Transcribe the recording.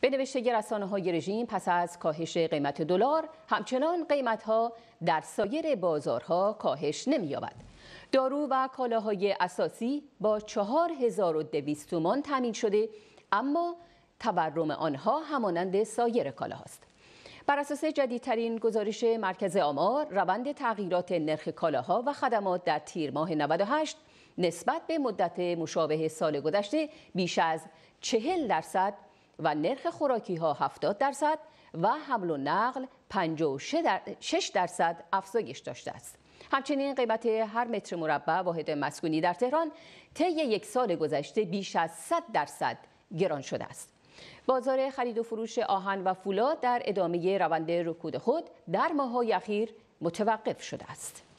به نوشته رسانه های رژیم پس از کاهش قیمت دلار همچنان قیمت ها در سایر بازارها کاهش نمی یابد دارو و کالاهای اساسی با 4200 تومان تامین شده اما تورم آنها همانند سایر کالاهاست. بر اساس جدیدترین گزارش مرکز آمار روند تغییرات نرخ کالاها و خدمات در تیر ماه 98 نسبت به مدت مشابه سال گذشته بیش از 40 درصد و نرخ خوراکی ها 70 درصد و حمل و نقل 56 درصد افزایش داشته است. همچنین قیمت هر متر مربع واحد مسکونی در تهران طی یک سال گذشته بیش از 100 درصد گران شده است. بازار خرید و فروش آهن و فولاد در ادامه روند رکود خود در ماه‌های اخیر متوقف شده است.